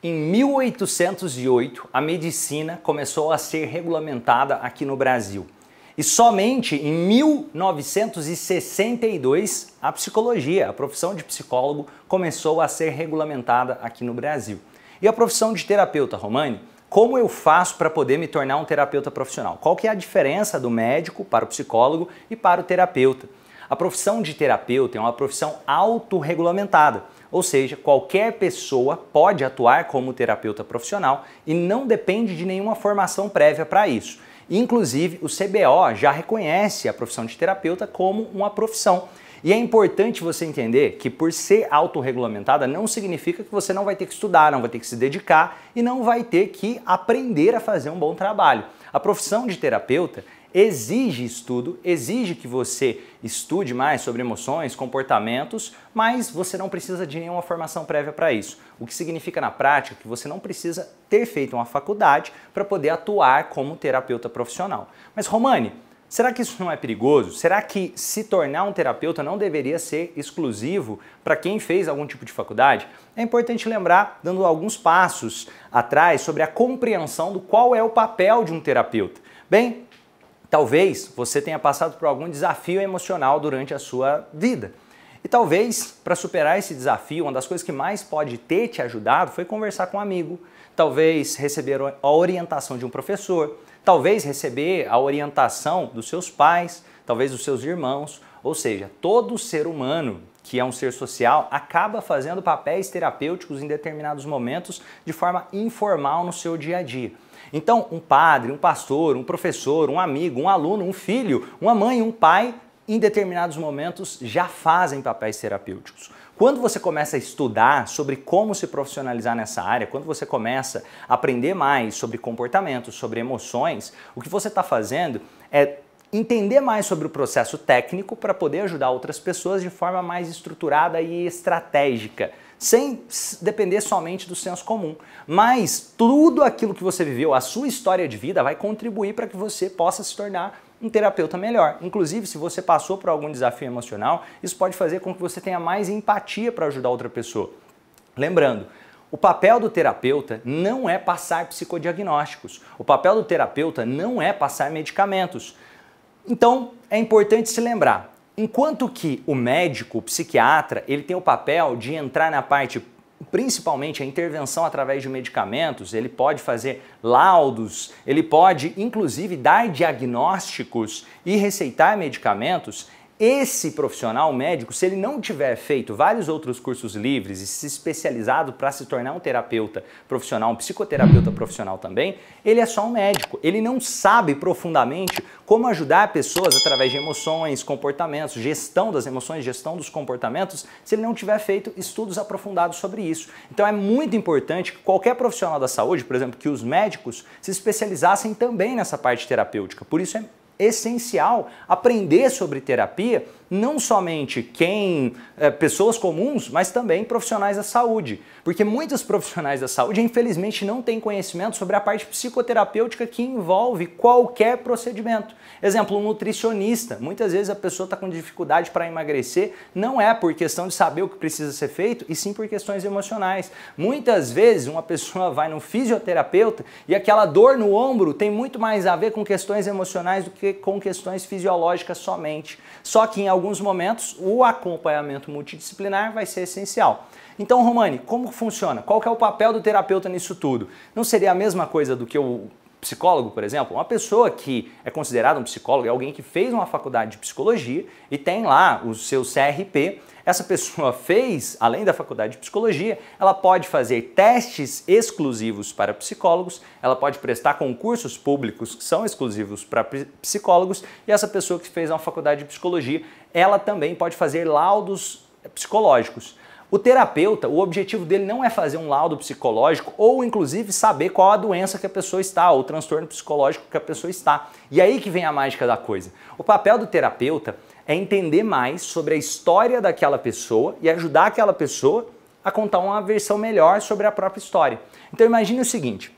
Em 1808, a medicina começou a ser regulamentada aqui no Brasil. E somente em 1962 a psicologia, a profissão de psicólogo, começou a ser regulamentada aqui no Brasil. E a profissão de terapeuta, Romani? Como eu faço para poder me tornar um terapeuta profissional? Qual que é a diferença do médico para o psicólogo e para o terapeuta? A profissão de terapeuta é uma profissão autorregulamentada ou seja, qualquer pessoa pode atuar como terapeuta profissional e não depende de nenhuma formação prévia para isso. Inclusive, o CBO já reconhece a profissão de terapeuta como uma profissão. E é importante você entender que por ser autorregulamentada não significa que você não vai ter que estudar, não vai ter que se dedicar e não vai ter que aprender a fazer um bom trabalho. A profissão de terapeuta exige estudo, exige que você estude mais sobre emoções, comportamentos, mas você não precisa de nenhuma formação prévia para isso. O que significa na prática que você não precisa ter feito uma faculdade para poder atuar como terapeuta profissional. Mas Romani, Será que isso não é perigoso? Será que se tornar um terapeuta não deveria ser exclusivo para quem fez algum tipo de faculdade? É importante lembrar, dando alguns passos atrás, sobre a compreensão do qual é o papel de um terapeuta. Bem, Talvez você tenha passado por algum desafio emocional durante a sua vida. E talvez, para superar esse desafio, uma das coisas que mais pode ter te ajudado foi conversar com um amigo, talvez receber a orientação de um professor, talvez receber a orientação dos seus pais, talvez dos seus irmãos. Ou seja, todo ser humano que é um ser social acaba fazendo papéis terapêuticos em determinados momentos de forma informal no seu dia a dia. Então, um padre, um pastor, um professor, um amigo, um aluno, um filho, uma mãe, um pai, em determinados momentos já fazem papéis terapêuticos. Quando você começa a estudar sobre como se profissionalizar nessa área, quando você começa a aprender mais sobre comportamentos, sobre emoções, o que você está fazendo é entender mais sobre o processo técnico para poder ajudar outras pessoas de forma mais estruturada e estratégica sem depender somente do senso comum. Mas tudo aquilo que você viveu, a sua história de vida, vai contribuir para que você possa se tornar um terapeuta melhor. Inclusive, se você passou por algum desafio emocional, isso pode fazer com que você tenha mais empatia para ajudar outra pessoa. Lembrando, o papel do terapeuta não é passar psicodiagnósticos. O papel do terapeuta não é passar medicamentos. Então, é importante se lembrar Enquanto que o médico, o psiquiatra, ele tem o papel de entrar na parte principalmente a intervenção através de medicamentos, ele pode fazer laudos, ele pode inclusive dar diagnósticos e receitar medicamentos, esse profissional médico, se ele não tiver feito vários outros cursos livres e se especializado para se tornar um terapeuta profissional, um psicoterapeuta profissional também, ele é só um médico. Ele não sabe profundamente como ajudar pessoas através de emoções, comportamentos, gestão das emoções, gestão dos comportamentos, se ele não tiver feito estudos aprofundados sobre isso. Então é muito importante que qualquer profissional da saúde, por exemplo, que os médicos se especializassem também nessa parte terapêutica. Por isso é essencial aprender sobre terapia não somente quem, é, pessoas comuns, mas também profissionais da saúde. Porque muitos profissionais da saúde, infelizmente, não têm conhecimento sobre a parte psicoterapêutica que envolve qualquer procedimento. Exemplo, um nutricionista. Muitas vezes a pessoa está com dificuldade para emagrecer, não é por questão de saber o que precisa ser feito, e sim por questões emocionais. Muitas vezes uma pessoa vai no fisioterapeuta e aquela dor no ombro tem muito mais a ver com questões emocionais do que com questões fisiológicas somente. Só que em alguns momentos, o acompanhamento multidisciplinar vai ser essencial. Então, Romani, como funciona? Qual é o papel do terapeuta nisso tudo? Não seria a mesma coisa do que o psicólogo, por exemplo, uma pessoa que é considerada um psicólogo é alguém que fez uma faculdade de psicologia e tem lá o seu CRP. Essa pessoa fez, além da faculdade de psicologia, ela pode fazer testes exclusivos para psicólogos, ela pode prestar concursos públicos que são exclusivos para psicólogos, e essa pessoa que fez uma faculdade de psicologia, ela também pode fazer laudos psicológicos. O terapeuta, o objetivo dele não é fazer um laudo psicológico ou inclusive saber qual a doença que a pessoa está, ou o transtorno psicológico que a pessoa está. E é aí que vem a mágica da coisa. O papel do terapeuta é entender mais sobre a história daquela pessoa e ajudar aquela pessoa a contar uma versão melhor sobre a própria história. Então imagine o seguinte: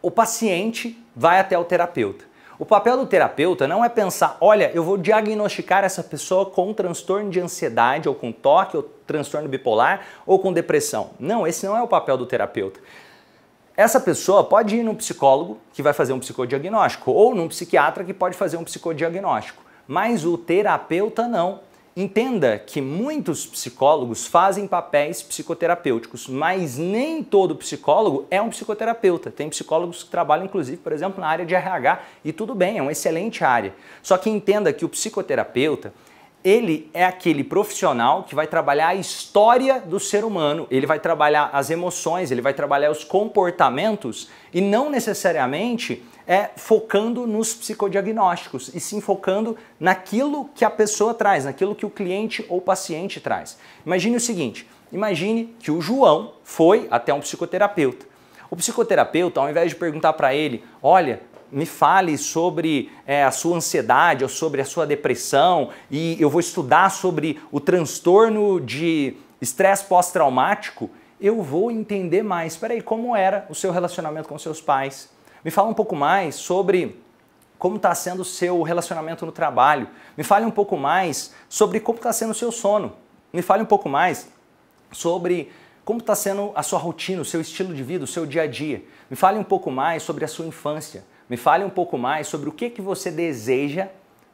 o paciente vai até o terapeuta. O papel do terapeuta não é pensar, olha, eu vou diagnosticar essa pessoa com transtorno de ansiedade, ou com toque, ou transtorno bipolar, ou com depressão. Não, esse não é o papel do terapeuta. Essa pessoa pode ir num psicólogo que vai fazer um psicodiagnóstico, ou num psiquiatra que pode fazer um psicodiagnóstico. Mas o terapeuta não. Entenda que muitos psicólogos fazem papéis psicoterapêuticos, mas nem todo psicólogo é um psicoterapeuta. Tem psicólogos que trabalham, inclusive, por exemplo, na área de RH, e tudo bem, é uma excelente área. Só que entenda que o psicoterapeuta, ele é aquele profissional que vai trabalhar a história do ser humano, ele vai trabalhar as emoções, ele vai trabalhar os comportamentos e não necessariamente é focando nos psicodiagnósticos e sim focando naquilo que a pessoa traz, naquilo que o cliente ou paciente traz. Imagine o seguinte: imagine que o João foi até um psicoterapeuta. O psicoterapeuta, ao invés de perguntar para ele, olha, me fale sobre é, a sua ansiedade ou sobre a sua depressão e eu vou estudar sobre o transtorno de estresse pós-traumático, eu vou entender mais. Peraí, como era o seu relacionamento com seus pais? Me fala um pouco mais sobre como está sendo o seu relacionamento no trabalho. Me fale um pouco mais sobre como está sendo o seu sono. Me fale um pouco mais sobre como está sendo a sua rotina, o seu estilo de vida, o seu dia a dia. Me fale um pouco mais sobre a sua infância. Me fale um pouco mais sobre o que, que você deseja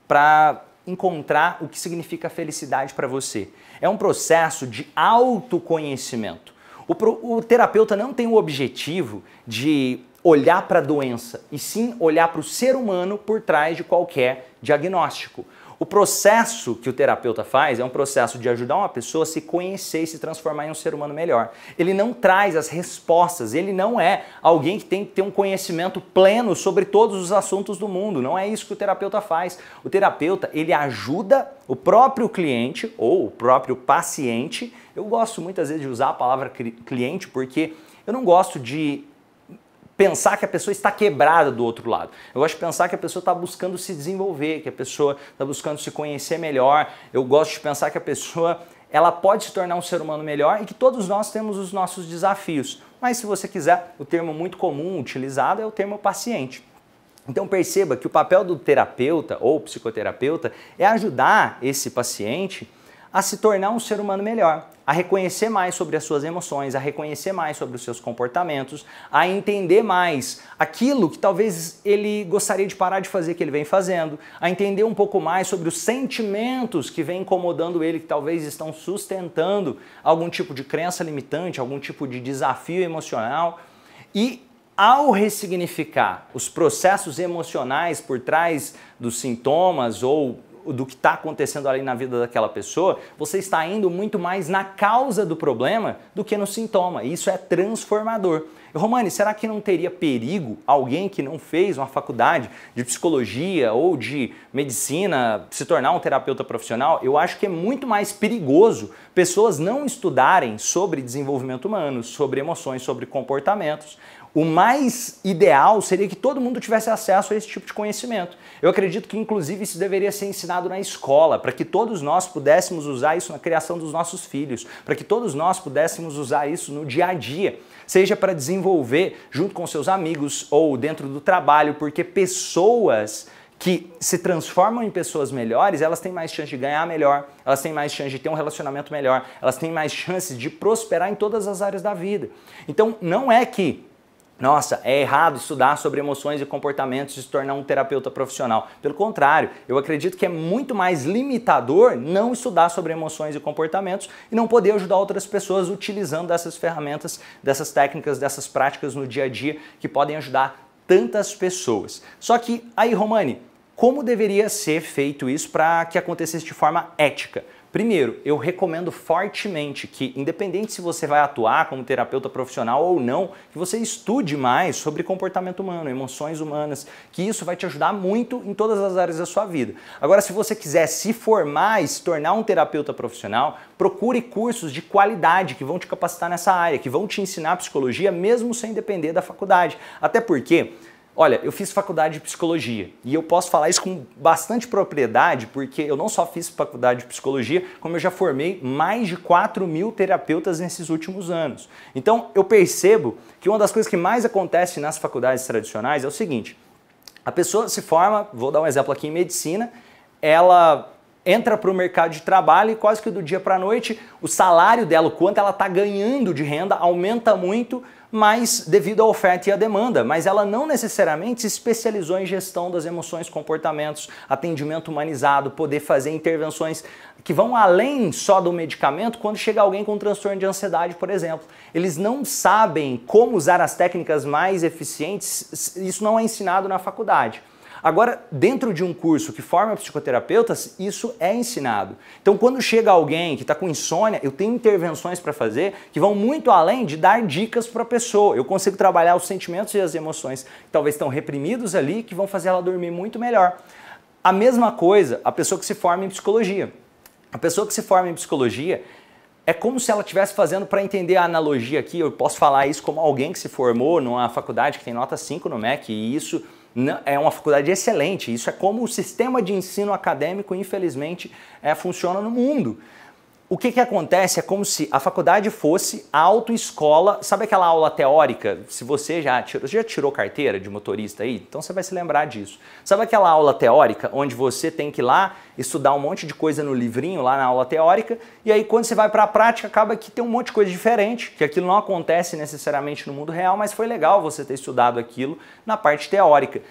para encontrar o que significa felicidade para você. É um processo de autoconhecimento. O, pro, o terapeuta não tem o objetivo de olhar para a doença, e sim olhar para o ser humano por trás de qualquer diagnóstico. O processo que o terapeuta faz é um processo de ajudar uma pessoa a se conhecer e se transformar em um ser humano melhor. Ele não traz as respostas, ele não é alguém que tem que ter um conhecimento pleno sobre todos os assuntos do mundo. Não é isso que o terapeuta faz. O terapeuta, ele ajuda o próprio cliente ou o próprio paciente. Eu gosto muitas vezes de usar a palavra cliente porque eu não gosto de pensar que a pessoa está quebrada do outro lado. Eu gosto de pensar que a pessoa está buscando se desenvolver, que a pessoa está buscando se conhecer melhor. Eu gosto de pensar que a pessoa ela pode se tornar um ser humano melhor e que todos nós temos os nossos desafios. Mas se você quiser, o termo muito comum utilizado é o termo paciente. Então perceba que o papel do terapeuta ou psicoterapeuta é ajudar esse paciente a se tornar um ser humano melhor, a reconhecer mais sobre as suas emoções, a reconhecer mais sobre os seus comportamentos, a entender mais aquilo que talvez ele gostaria de parar de fazer que ele vem fazendo, a entender um pouco mais sobre os sentimentos que vem incomodando ele, que talvez estão sustentando algum tipo de crença limitante, algum tipo de desafio emocional. E ao ressignificar os processos emocionais por trás dos sintomas ou do que está acontecendo ali na vida daquela pessoa, você está indo muito mais na causa do problema do que no sintoma. isso é transformador. Romani, será que não teria perigo alguém que não fez uma faculdade de psicologia ou de medicina se tornar um terapeuta profissional? Eu acho que é muito mais perigoso pessoas não estudarem sobre desenvolvimento humano, sobre emoções, sobre comportamentos, o mais ideal seria que todo mundo tivesse acesso a esse tipo de conhecimento. Eu acredito que, inclusive, isso deveria ser ensinado na escola, para que todos nós pudéssemos usar isso na criação dos nossos filhos, para que todos nós pudéssemos usar isso no dia a dia, seja para desenvolver junto com seus amigos ou dentro do trabalho, porque pessoas que se transformam em pessoas melhores, elas têm mais chance de ganhar melhor, elas têm mais chance de ter um relacionamento melhor, elas têm mais chances de prosperar em todas as áreas da vida. Então, não é que nossa, é errado estudar sobre emoções e comportamentos e se tornar um terapeuta profissional. Pelo contrário, eu acredito que é muito mais limitador não estudar sobre emoções e comportamentos e não poder ajudar outras pessoas utilizando essas ferramentas, dessas técnicas, dessas práticas no dia a dia que podem ajudar tantas pessoas. Só que aí, Romani, como deveria ser feito isso para que acontecesse de forma ética? Primeiro, eu recomendo fortemente que, independente se você vai atuar como terapeuta profissional ou não, que você estude mais sobre comportamento humano, emoções humanas, que isso vai te ajudar muito em todas as áreas da sua vida. Agora, se você quiser se formar e se tornar um terapeuta profissional, procure cursos de qualidade que vão te capacitar nessa área, que vão te ensinar psicologia mesmo sem depender da faculdade. Até porque Olha, eu fiz faculdade de psicologia e eu posso falar isso com bastante propriedade, porque eu não só fiz faculdade de psicologia, como eu já formei mais de 4 mil terapeutas nesses últimos anos. Então eu percebo que uma das coisas que mais acontece nas faculdades tradicionais é o seguinte: a pessoa se forma, vou dar um exemplo aqui em medicina, ela entra para o mercado de trabalho e quase que do dia para a noite o salário dela, o quanto ela está ganhando de renda, aumenta muito, mas devido à oferta e à demanda. Mas ela não necessariamente se especializou em gestão das emoções, comportamentos, atendimento humanizado, poder fazer intervenções que vão além só do medicamento quando chega alguém com um transtorno de ansiedade, por exemplo. Eles não sabem como usar as técnicas mais eficientes, isso não é ensinado na faculdade. Agora, dentro de um curso que forma psicoterapeutas, isso é ensinado. Então, quando chega alguém que está com insônia, eu tenho intervenções para fazer que vão muito além de dar dicas para a pessoa. Eu consigo trabalhar os sentimentos e as emoções que talvez estão reprimidos ali, que vão fazer ela dormir muito melhor. A mesma coisa, a pessoa que se forma em psicologia. A pessoa que se forma em psicologia, é como se ela estivesse fazendo para entender a analogia aqui. Eu posso falar isso como alguém que se formou numa faculdade que tem nota 5 no MEC, e isso é uma faculdade excelente. Isso é como o sistema de ensino acadêmico, infelizmente, é, funciona no mundo. O que, que acontece é como se a faculdade fosse a autoescola, sabe aquela aula teórica? Se você já tirou, já tirou carteira de motorista aí, então você vai se lembrar disso. Sabe aquela aula teórica onde você tem que ir lá estudar um monte de coisa no livrinho, lá na aula teórica, e aí quando você vai para a prática acaba que tem um monte de coisa diferente, que aquilo não acontece necessariamente no mundo real, mas foi legal você ter estudado aquilo na parte teórica.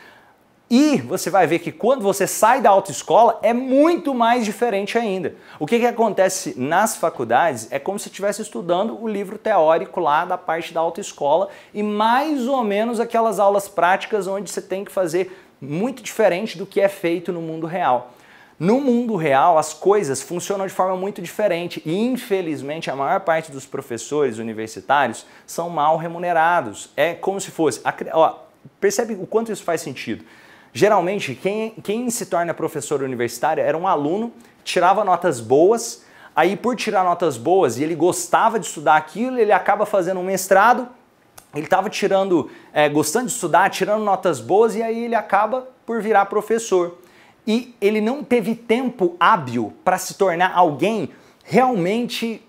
E você vai ver que quando você sai da autoescola é muito mais diferente ainda. O que, que acontece nas faculdades é como se estivesse estudando o livro teórico lá da parte da autoescola e mais ou menos aquelas aulas práticas onde você tem que fazer muito diferente do que é feito no mundo real. No mundo real, as coisas funcionam de forma muito diferente e, infelizmente, a maior parte dos professores universitários são mal remunerados. É como se fosse. Ó, percebe o quanto isso faz sentido? Geralmente, quem, quem se torna professor universitário era um aluno, tirava notas boas, aí por tirar notas boas e ele gostava de estudar aquilo, ele acaba fazendo um mestrado, ele estava tirando, é, gostando de estudar, tirando notas boas e aí ele acaba por virar professor. E ele não teve tempo hábil para se tornar alguém realmente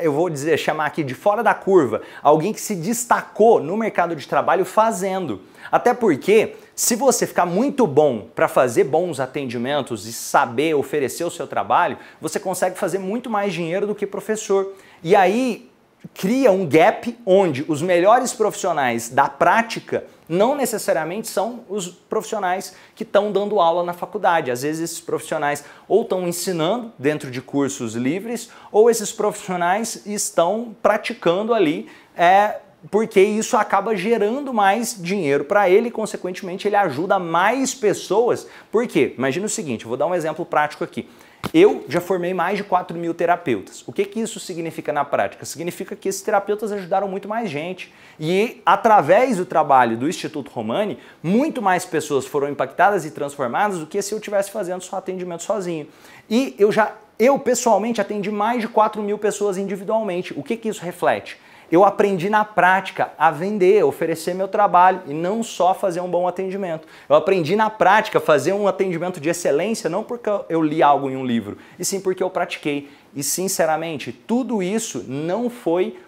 eu vou dizer, chamar aqui de fora da curva, alguém que se destacou no mercado de trabalho fazendo. Até porque se você ficar muito bom para fazer bons atendimentos e saber oferecer o seu trabalho, você consegue fazer muito mais dinheiro do que professor. E aí cria um gap onde os melhores profissionais da prática não necessariamente são os profissionais que estão dando aula na faculdade. Às vezes esses profissionais ou estão ensinando dentro de cursos livres, ou esses profissionais estão praticando ali é, porque isso acaba gerando mais dinheiro para ele e, consequentemente, ele ajuda mais pessoas. Por quê? Imagina o seguinte, vou dar um exemplo prático aqui. Eu já formei mais de 4 mil terapeutas. O que, que isso significa na prática? Significa que esses terapeutas ajudaram muito mais gente. E através do trabalho do Instituto Romani, muito mais pessoas foram impactadas e transformadas do que se eu estivesse fazendo só atendimento sozinho. E eu já, eu pessoalmente atendi mais de 4 mil pessoas individualmente. O que, que isso reflete? eu aprendi na prática a vender, oferecer meu trabalho e não só fazer um bom atendimento. Eu aprendi na prática a fazer um atendimento de excelência não porque eu li algo em um livro, e sim porque eu pratiquei. E sinceramente, tudo isso não foi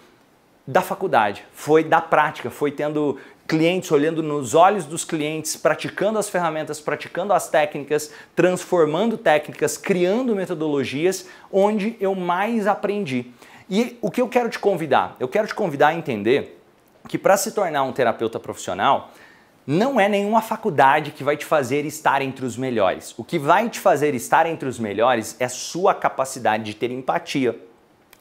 da faculdade, foi da prática, foi tendo clientes, olhando nos olhos dos clientes, praticando as ferramentas, praticando as técnicas, transformando técnicas, criando metodologias, onde eu mais aprendi. E o que eu quero te convidar? Eu quero te convidar a entender que para se tornar um terapeuta profissional, não é nenhuma faculdade que vai te fazer estar entre os melhores. O que vai te fazer estar entre os melhores é sua capacidade de ter empatia,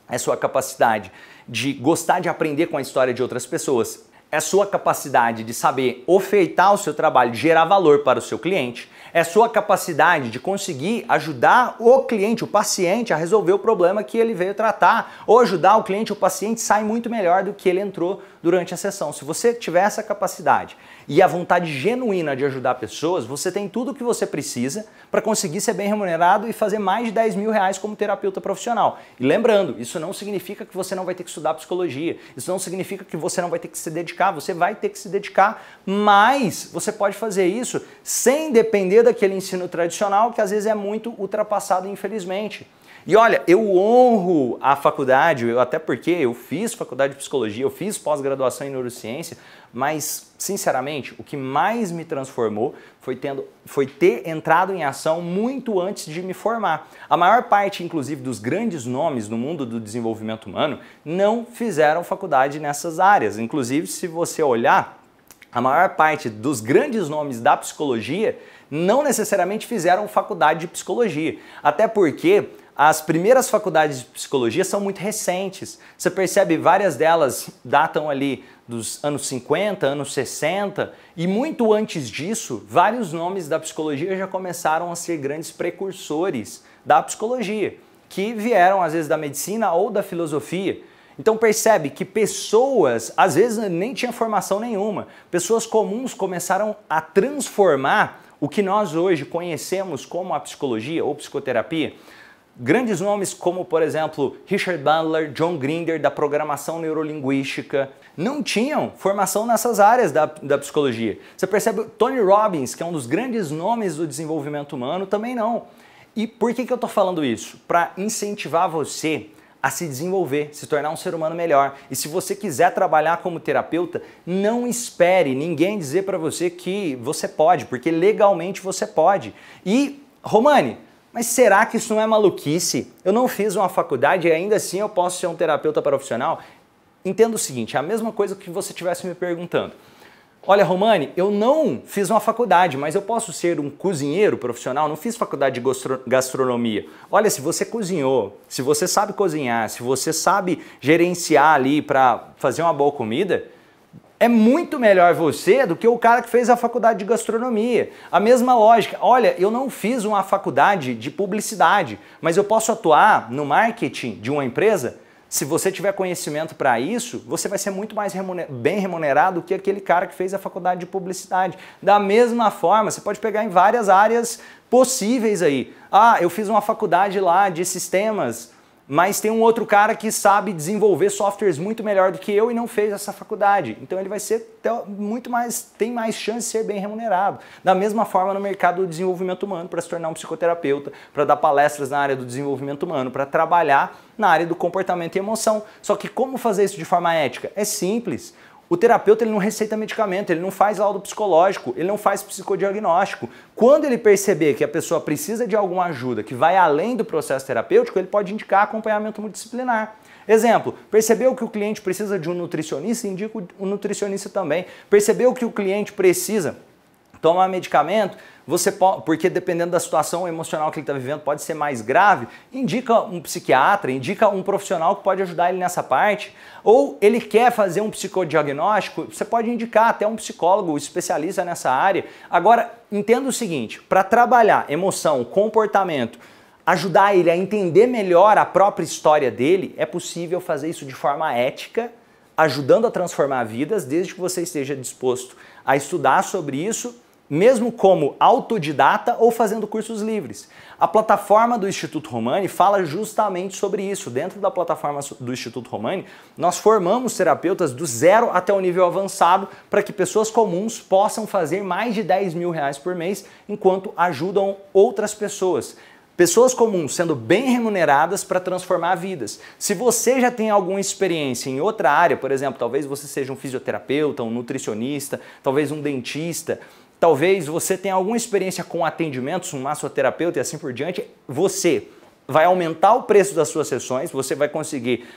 é sua capacidade de gostar de aprender com a história de outras pessoas, é sua capacidade de saber ofertar o seu trabalho, gerar valor para o seu cliente, é sua capacidade de conseguir ajudar o cliente, o paciente, a resolver o problema que ele veio tratar, ou ajudar o cliente, o paciente sai muito melhor do que ele entrou durante a sessão. Se você tiver essa capacidade e a vontade genuína de ajudar pessoas, você tem tudo o que você precisa para conseguir ser bem remunerado e fazer mais de 10 mil reais como terapeuta profissional. E lembrando, isso não significa que você não vai ter que estudar psicologia, isso não significa que você não vai ter que se dedicar, você vai ter que se dedicar, mas você pode fazer isso sem depender daquele ensino tradicional que às vezes é muito ultrapassado, infelizmente. E olha, eu honro a faculdade, eu, até porque eu fiz faculdade de psicologia, eu fiz pós-graduação em neurociência, mas sinceramente, o que mais me transformou foi, tendo, foi ter entrado em ação muito antes de me formar. A maior parte, inclusive, dos grandes nomes no mundo do desenvolvimento humano não fizeram faculdade nessas áreas. Inclusive, se você olhar, a maior parte dos grandes nomes da psicologia não necessariamente fizeram faculdade de psicologia. Até porque as primeiras faculdades de psicologia são muito recentes. Você percebe várias delas datam ali dos anos 50, anos 60, e muito antes disso, vários nomes da psicologia já começaram a ser grandes precursores da psicologia, que vieram às vezes da medicina ou da filosofia. Então percebe que pessoas, às vezes nem tinha formação nenhuma, pessoas comuns começaram a transformar o que nós hoje conhecemos como a psicologia ou psicoterapia Grandes nomes como, por exemplo, Richard Bandler, John Grinder, da programação neurolinguística, não tinham formação nessas áreas da, da psicologia. Você percebe, Tony Robbins, que é um dos grandes nomes do desenvolvimento humano, também não. E por que, que eu estou falando isso? Para incentivar você a se desenvolver, se tornar um ser humano melhor. E se você quiser trabalhar como terapeuta, não espere ninguém dizer para você que você pode, porque legalmente você pode. E, Romani, mas será que isso não é maluquice? Eu não fiz uma faculdade e ainda assim eu posso ser um terapeuta profissional? Entenda o seguinte, é a mesma coisa que você estivesse me perguntando. Olha, Romani, eu não fiz uma faculdade, mas eu posso ser um cozinheiro profissional, não fiz faculdade de gastronomia. Olha, se você cozinhou, se você sabe cozinhar, se você sabe gerenciar ali para fazer uma boa comida, é muito melhor você do que o cara que fez a faculdade de gastronomia. A mesma lógica. Olha, eu não fiz uma faculdade de publicidade, mas eu posso atuar no marketing de uma empresa. Se você tiver conhecimento para isso, você vai ser muito mais remunerado, bem remunerado que aquele cara que fez a faculdade de publicidade. Da mesma forma, você pode pegar em várias áreas possíveis aí. Ah, eu fiz uma faculdade lá de sistemas mas tem um outro cara que sabe desenvolver softwares muito melhor do que eu e não fez essa faculdade. Então ele vai ser muito mais, tem mais chance de ser bem remunerado. Da mesma forma no mercado do desenvolvimento humano, para se tornar um psicoterapeuta, para dar palestras na área do desenvolvimento humano, para trabalhar na área do comportamento e emoção. Só que como fazer isso de forma ética? É simples. O terapeuta ele não receita medicamento, ele não faz laudo psicológico, ele não faz psicodiagnóstico. Quando ele perceber que a pessoa precisa de alguma ajuda que vai além do processo terapêutico, ele pode indicar acompanhamento multidisciplinar. Exemplo, percebeu que o cliente precisa de um nutricionista, indica o um nutricionista também. Percebeu que o cliente precisa tomar medicamento, você pode, porque dependendo da situação emocional que ele está vivendo, pode ser mais grave, indica um psiquiatra, indica um profissional que pode ajudar ele nessa parte, ou ele quer fazer um psicodiagnóstico, você pode indicar até um psicólogo especialista nessa área. Agora, entenda o seguinte, para trabalhar emoção, comportamento, ajudar ele a entender melhor a própria história dele, é possível fazer isso de forma ética, ajudando a transformar vidas, desde que você esteja disposto a estudar sobre isso mesmo como autodidata ou fazendo cursos livres. A plataforma do Instituto Romani fala justamente sobre isso. Dentro da plataforma do Instituto Romani, nós formamos terapeutas do zero até o nível avançado para que pessoas comuns possam fazer mais de 10 mil reais por mês enquanto ajudam outras pessoas. Pessoas comuns sendo bem remuneradas para transformar vidas. Se você já tem alguma experiência em outra área, por exemplo, talvez você seja um fisioterapeuta, um nutricionista, talvez um dentista, talvez você tenha alguma experiência com atendimentos, um massoterapeuta e assim por diante, você vai aumentar o preço das suas sessões, você vai conseguir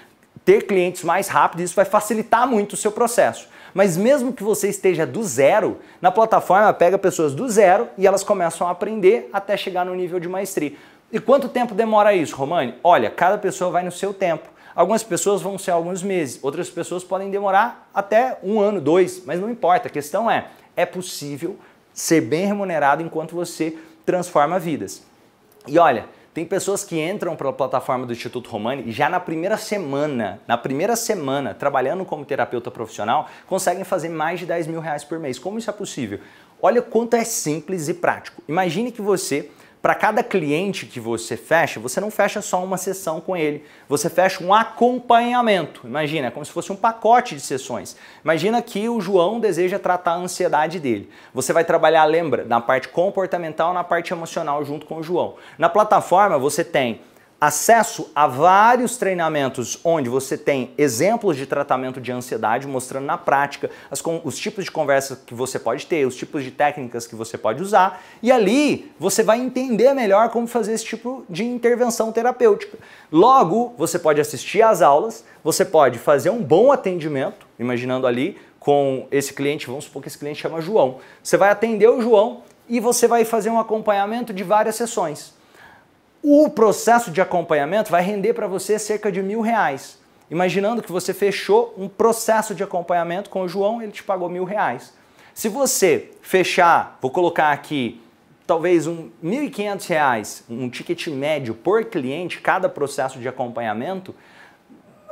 ter clientes mais rápido, isso vai facilitar muito o seu processo. Mas mesmo que você esteja do zero, na plataforma pega pessoas do zero e elas começam a aprender até chegar no nível de maestria. E quanto tempo demora isso, Romani? Olha, cada pessoa vai no seu tempo. Algumas pessoas vão ser alguns meses, outras pessoas podem demorar até um ano, dois, mas não importa. A questão é, é possível ser bem remunerado enquanto você transforma vidas. E olha, tem pessoas que entram pela plataforma do Instituto Romani e já na primeira semana, na primeira semana, trabalhando como terapeuta profissional, conseguem fazer mais de 10 mil reais por mês. Como isso é possível? Olha quanto é simples e prático. Imagine que você para cada cliente que você fecha, você não fecha só uma sessão com ele, você fecha um acompanhamento. Imagina, é como se fosse um pacote de sessões. Imagina que o João deseja tratar a ansiedade dele. Você vai trabalhar, lembra, na parte comportamental, na parte emocional junto com o João. Na plataforma você tem acesso a vários treinamentos onde você tem exemplos de tratamento de ansiedade, mostrando na prática as, os tipos de conversas que você pode ter, os tipos de técnicas que você pode usar, e ali você vai entender melhor como fazer esse tipo de intervenção terapêutica. Logo, você pode assistir às aulas, você pode fazer um bom atendimento, imaginando ali com esse cliente, vamos supor que esse cliente chama João. Você vai atender o João e você vai fazer um acompanhamento de várias sessões. O processo de acompanhamento vai render para você cerca de mil reais. Imaginando que você fechou um processo de acompanhamento com o João, ele te pagou mil reais. Se você fechar, vou colocar aqui, talvez um R$ 1.500, um ticket médio por cliente, cada processo de acompanhamento,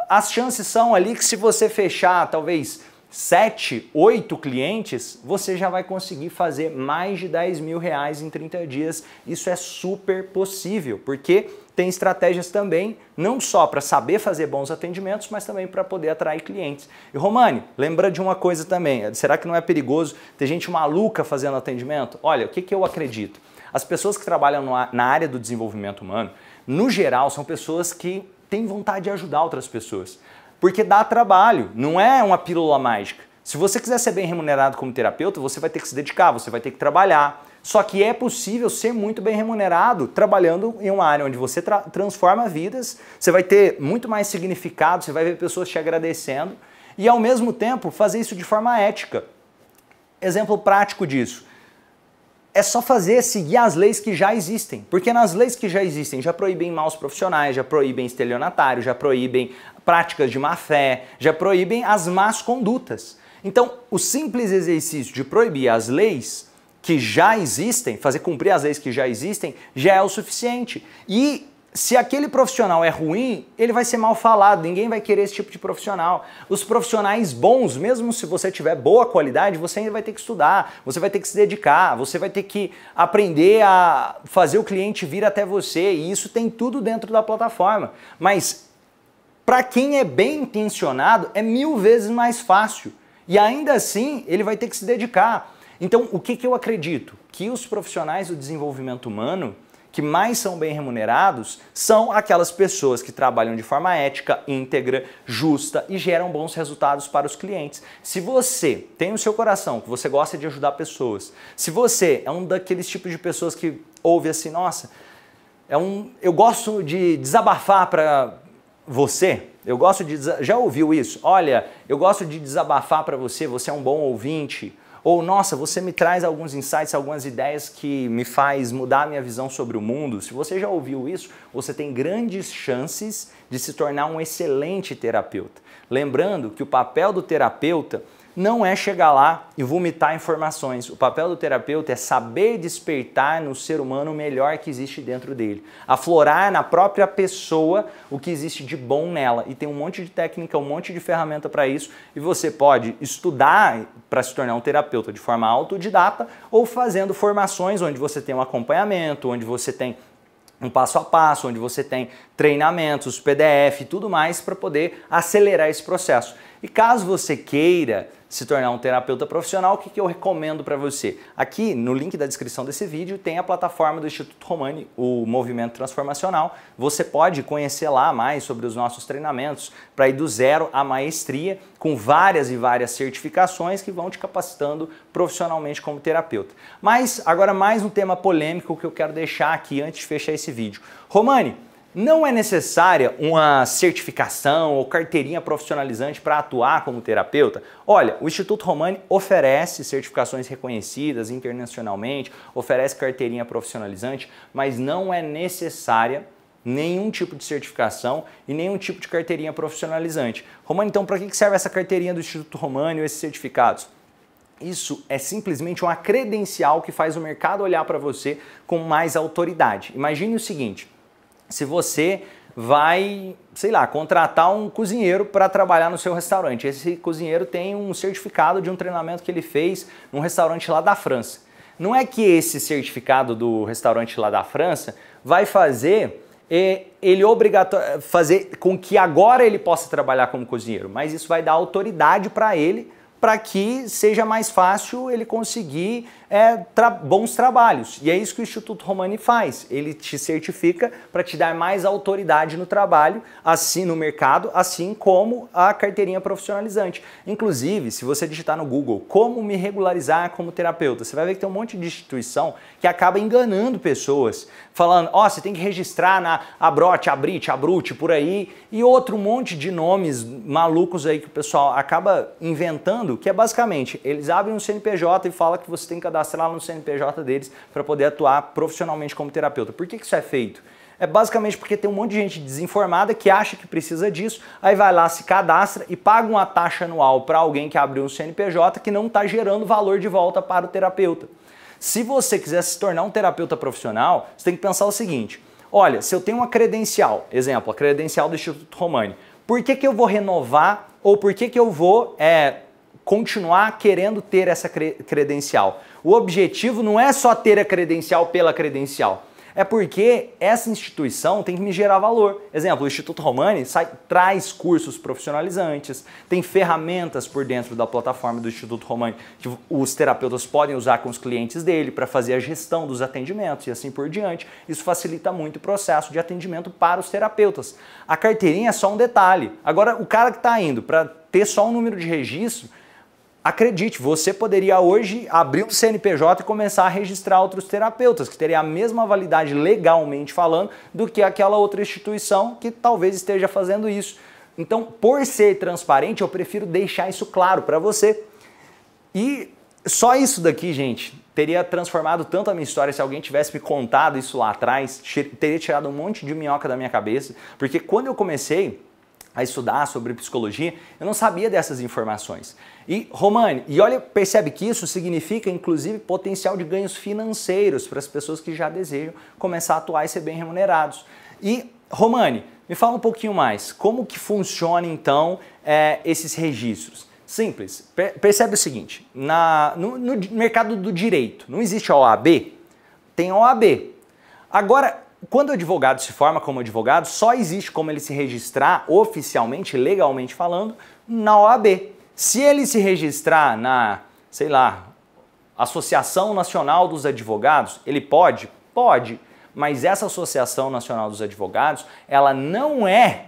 as chances são ali que se você fechar talvez 7, 8 clientes, você já vai conseguir fazer mais de 10 mil reais em 30 dias. Isso é super possível, porque tem estratégias também, não só para saber fazer bons atendimentos, mas também para poder atrair clientes. E Romani, lembra de uma coisa também, é, será que não é perigoso ter gente maluca fazendo atendimento? Olha, o que, que eu acredito? As pessoas que trabalham na área do desenvolvimento humano, no geral, são pessoas que têm vontade de ajudar outras pessoas. Porque dá trabalho, não é uma pílula mágica. Se você quiser ser bem remunerado como terapeuta, você vai ter que se dedicar, você vai ter que trabalhar. Só que é possível ser muito bem remunerado trabalhando em uma área onde você tra transforma vidas, você vai ter muito mais significado, você vai ver pessoas te agradecendo e ao mesmo tempo fazer isso de forma ética. Exemplo prático disso. É só fazer, seguir as leis que já existem. Porque nas leis que já existem, já proíbem maus profissionais, já proíbem estelionatários, já proíbem práticas de má fé, já proíbem as más condutas. Então, o simples exercício de proibir as leis que já existem, fazer cumprir as leis que já existem, já é o suficiente. E se aquele profissional é ruim, ele vai ser mal falado, ninguém vai querer esse tipo de profissional. Os profissionais bons, mesmo se você tiver boa qualidade, você ainda vai ter que estudar, você vai ter que se dedicar, você vai ter que aprender a fazer o cliente vir até você, e isso tem tudo dentro da plataforma. Mas para quem é bem intencionado, é mil vezes mais fácil. E ainda assim, ele vai ter que se dedicar. Então, o que, que eu acredito? Que os profissionais do desenvolvimento humano que mais são bem remunerados são aquelas pessoas que trabalham de forma ética, íntegra, justa e geram bons resultados para os clientes. Se você tem o seu coração, que você gosta de ajudar pessoas, se você é um daqueles tipos de pessoas que ouve assim, nossa, é um, eu gosto de desabafar para você, eu gosto de já ouviu isso? Olha, eu gosto de desabafar para você, você é um bom ouvinte. Ou nossa, você me traz alguns insights, algumas ideias que me faz mudar a minha visão sobre o mundo. Se você já ouviu isso, você tem grandes chances de se tornar um excelente terapeuta. Lembrando que o papel do terapeuta não é chegar lá e vomitar informações. O papel do terapeuta é saber despertar no ser humano o melhor que existe dentro dele, aflorar na própria pessoa o que existe de bom nela. E tem um monte de técnica, um monte de ferramenta para isso, e você pode estudar para se tornar um terapeuta de forma autodidata ou fazendo formações onde você tem um acompanhamento, onde você tem um passo a passo, onde você tem treinamentos, PDF, tudo mais para poder acelerar esse processo. E caso você queira se tornar um terapeuta profissional, o que, que eu recomendo para você? Aqui no link da descrição desse vídeo tem a plataforma do Instituto Romani, o Movimento Transformacional. Você pode conhecer lá mais sobre os nossos treinamentos para ir do zero à maestria, com várias e várias certificações que vão te capacitando profissionalmente como terapeuta. Mas agora mais um tema polêmico que eu quero deixar aqui antes de fechar esse vídeo. Romani, não é necessária uma certificação ou carteirinha profissionalizante para atuar como terapeuta? Olha, o Instituto Romani oferece certificações reconhecidas internacionalmente, oferece carteirinha profissionalizante, mas não é necessária nenhum tipo de certificação e nenhum tipo de carteirinha profissionalizante. Romani, então, para que serve essa carteirinha do Instituto Romani ou esses certificados? Isso é simplesmente uma credencial que faz o mercado olhar para você com mais autoridade. Imagine o seguinte se você vai, sei lá, contratar um cozinheiro para trabalhar no seu restaurante. Esse cozinheiro tem um certificado de um treinamento que ele fez num restaurante lá da França. Não é que esse certificado do restaurante lá da França vai fazer é, ele obrigatório fazer com que agora ele possa trabalhar como cozinheiro, mas isso vai dar autoridade para ele para que seja mais fácil ele conseguir é, tra bons trabalhos. E é isso que o Instituto Romani faz. Ele te certifica para te dar mais autoridade no trabalho, assim no mercado, assim como a carteirinha profissionalizante. Inclusive, se você digitar no Google como me regularizar como terapeuta, você vai ver que tem um monte de instituição que acaba enganando pessoas, falando, ó, oh, você tem que registrar na Abrote, Abrite, Abrute, por aí, e outro monte de nomes malucos aí que o pessoal acaba inventando, que é basicamente, eles abrem um CNPJ e falam que você tem que cadastrar cadastrar tá, no CNPJ deles para poder atuar profissionalmente como terapeuta. Por que, que isso é feito? É basicamente porque tem um monte de gente desinformada que acha que precisa disso, aí vai lá, se cadastra e paga uma taxa anual para alguém que abriu um CNPJ que não está gerando valor de volta para o terapeuta. Se você quiser se tornar um terapeuta profissional, você tem que pensar o seguinte: olha, se eu tenho uma credencial, exemplo, a credencial do Instituto Romani, por que, que eu vou renovar ou por que, que eu vou é, continuar querendo ter essa credencial. O objetivo não é só ter a credencial pela credencial. É porque essa instituição tem que me gerar valor. Exemplo, o Instituto Romani sai, traz cursos profissionalizantes, tem ferramentas por dentro da plataforma do Instituto Romani que os terapeutas podem usar com os clientes dele para fazer a gestão dos atendimentos e assim por diante. Isso facilita muito o processo de atendimento para os terapeutas. A carteirinha é só um detalhe. Agora, o cara que está indo para ter só um número de registro, Acredite, você poderia hoje abrir um CNPJ e começar a registrar outros terapeutas, que teria a mesma validade legalmente falando do que aquela outra instituição que talvez esteja fazendo isso. Então, por ser transparente, eu prefiro deixar isso claro para você. E só isso daqui, gente, teria transformado tanto a minha história se alguém tivesse me contado isso lá atrás, teria tirado um monte de minhoca da minha cabeça, porque quando eu comecei, a estudar sobre psicologia, eu não sabia dessas informações. E, Romani, e olha, percebe que isso significa, inclusive, potencial de ganhos financeiros para as pessoas que já desejam começar a atuar e ser bem remunerados. E, Romani, me fala um pouquinho mais, como que funciona, então, é, esses registros? Simples. Percebe o seguinte: na, no, no mercado do direito, não existe a OAB? Tem a OAB. Agora, quando o advogado se forma como advogado, só existe como ele se registrar oficialmente, legalmente falando, na OAB. Se ele se registrar na, sei lá, Associação Nacional dos Advogados, ele pode? Pode, mas essa Associação Nacional dos Advogados, ela não é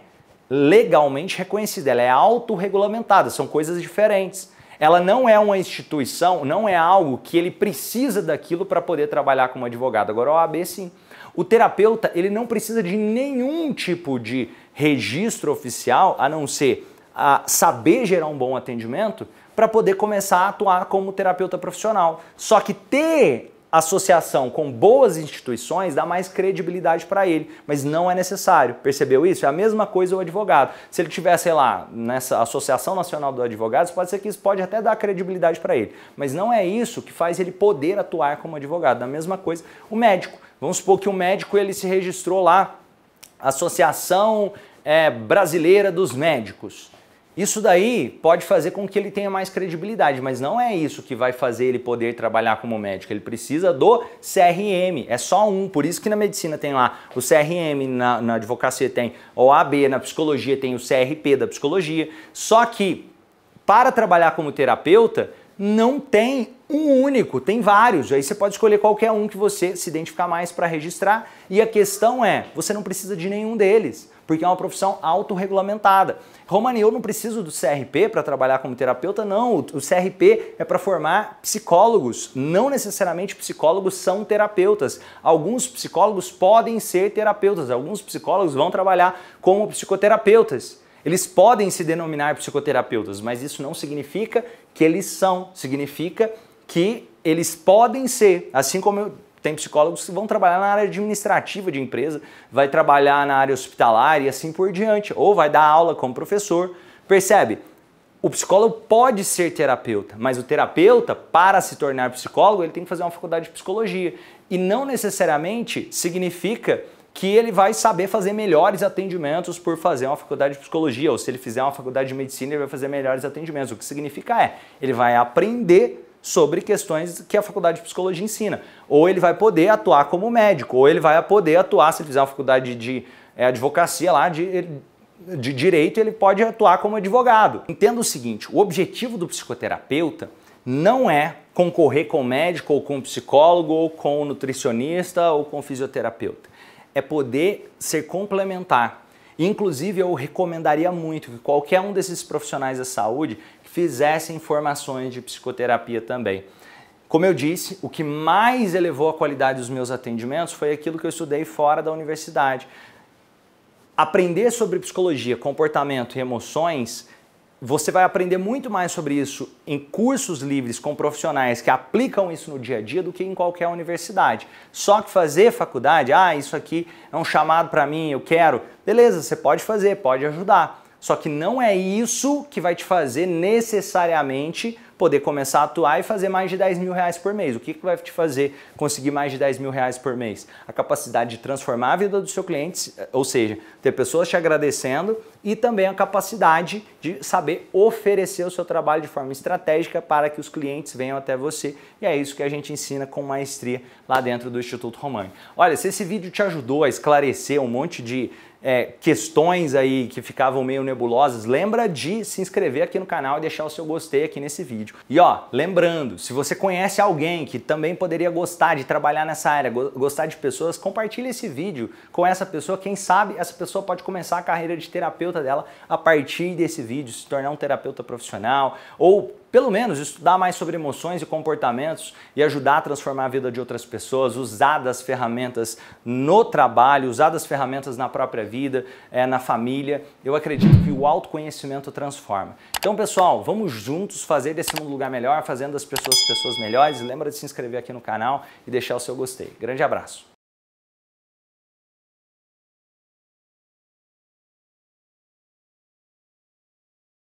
legalmente reconhecida, ela é autorregulamentada, são coisas diferentes. Ela não é uma instituição, não é algo que ele precisa daquilo para poder trabalhar como advogado. Agora a OAB sim. O terapeuta, ele não precisa de nenhum tipo de registro oficial, a não ser a saber gerar um bom atendimento, para poder começar a atuar como terapeuta profissional. Só que ter associação com boas instituições dá mais credibilidade para ele, mas não é necessário. Percebeu isso? É a mesma coisa o advogado. Se ele tiver, sei lá, nessa Associação Nacional dos Advogados, pode ser que isso pode até dar credibilidade para ele, mas não é isso que faz ele poder atuar como advogado. Da mesma coisa o médico. Vamos supor que o médico ele se registrou lá Associação é, Brasileira dos Médicos. Isso daí pode fazer com que ele tenha mais credibilidade, mas não é isso que vai fazer ele poder trabalhar como médico. Ele precisa do CRM, é só um. Por isso que na medicina tem lá o CRM, na, na advocacia tem o AB, na psicologia tem o CRP da psicologia. Só que para trabalhar como terapeuta, não tem um único, tem vários. Aí você pode escolher qualquer um que você se identificar mais para registrar. E a questão é, você não precisa de nenhum deles porque é uma profissão autorregulamentada. Romani, eu não preciso do CRP para trabalhar como terapeuta, não. O CRP é para formar psicólogos. Não necessariamente psicólogos são terapeutas. Alguns psicólogos podem ser terapeutas, alguns psicólogos vão trabalhar como psicoterapeutas. Eles podem se denominar psicoterapeutas, mas isso não significa que eles são. Significa que eles podem ser, assim como eu tem psicólogos que vão trabalhar na área administrativa de empresa, vai trabalhar na área hospitalar e assim por diante, ou vai dar aula como professor. Percebe? O psicólogo pode ser terapeuta, mas o terapeuta, para se tornar psicólogo, ele tem que fazer uma faculdade de psicologia. E não necessariamente significa que ele vai saber fazer melhores atendimentos por fazer uma faculdade de psicologia, ou se ele fizer uma faculdade de medicina, ele vai fazer melhores atendimentos. O que significa é, ele vai aprender sobre questões que a faculdade de psicologia ensina. Ou ele vai poder atuar como médico, ou ele vai poder atuar, se ele fizer uma faculdade de é, advocacia lá, de, de direito, ele pode atuar como advogado. Entenda o seguinte: o objetivo do psicoterapeuta não é concorrer com o médico, ou com o psicólogo, ou com o nutricionista, ou com o fisioterapeuta. É poder ser complementar Inclusive, eu recomendaria muito que qualquer um desses profissionais da saúde fizessem formações de psicoterapia também. Como eu disse, o que mais elevou a qualidade dos meus atendimentos foi aquilo que eu estudei fora da universidade. Aprender sobre psicologia, comportamento e emoções você vai aprender muito mais sobre isso em cursos livres com profissionais que aplicam isso no dia a dia do que em qualquer universidade. Só que fazer faculdade, ah, isso aqui é um chamado para mim, eu quero. Beleza, você pode fazer, pode ajudar. Só que não é isso que vai te fazer necessariamente poder começar a atuar e fazer mais de 10 mil reais por mês. O que, que vai te fazer conseguir mais de 10 mil reais por mês? A capacidade de transformar a vida do seu cliente, eh, ou seja, ter pessoas te agradecendo e também a capacidade de saber oferecer o seu trabalho de forma estratégica para que os clientes venham até você. E é isso que a gente ensina com maestria lá dentro do Instituto Romani. Olha, se esse vídeo te ajudou a esclarecer um monte de é, questões aí que ficavam meio nebulosas, lembra de se inscrever aqui no canal e deixar o seu gostei aqui nesse vídeo. E ó, lembrando, se você conhece alguém que também poderia gostar de trabalhar nessa área, gostar de pessoas, compartilhe esse vídeo com essa pessoa. Quem sabe essa pessoa pode começar a carreira de terapeuta dela a partir desse vídeo, se tornar um terapeuta profissional ou pelo menos estudar mais sobre emoções e comportamentos e ajudar a transformar a vida de outras pessoas, usar das ferramentas no trabalho, usar das ferramentas na própria vida, é, na família. Eu acredito que o autoconhecimento transforma. Então, pessoal, vamos juntos fazer desse mundo um lugar melhor, fazendo as pessoas pessoas melhores. Lembra de se inscrever aqui no canal e deixar o seu gostei. Grande abraço!